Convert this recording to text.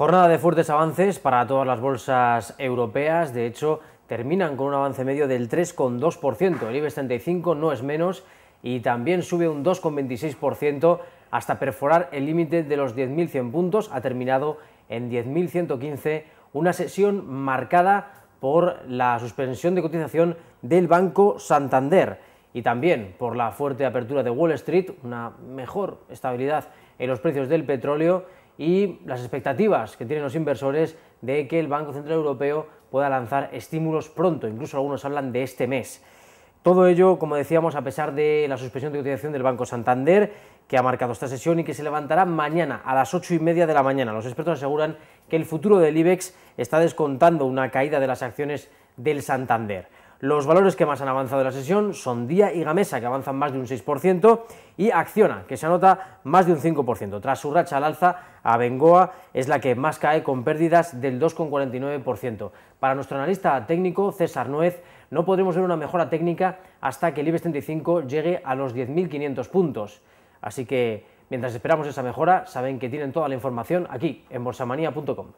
Jornada de fuertes avances para todas las bolsas europeas. De hecho, terminan con un avance medio del 3,2%. El IBEX 35 no es menos y también sube un 2,26% hasta perforar el límite de los 10.100 puntos. Ha terminado en 10.115, una sesión marcada por la suspensión de cotización del Banco Santander y también por la fuerte apertura de Wall Street, una mejor estabilidad en los precios del petróleo y las expectativas que tienen los inversores de que el Banco Central Europeo pueda lanzar estímulos pronto, incluso algunos hablan de este mes. Todo ello, como decíamos, a pesar de la suspensión de utilización del Banco Santander, que ha marcado esta sesión y que se levantará mañana a las 8 y media de la mañana. Los expertos aseguran que el futuro del IBEX está descontando una caída de las acciones del Santander. Los valores que más han avanzado en la sesión son Día y Gamesa, que avanzan más de un 6%, y Acciona, que se anota más de un 5%. Tras su racha al alza, Abengoa es la que más cae con pérdidas del 2,49%. Para nuestro analista técnico, César Nuez, no podremos ver una mejora técnica hasta que el IBEX 35 llegue a los 10.500 puntos. Así que, mientras esperamos esa mejora, saben que tienen toda la información aquí, en borsamanía.com.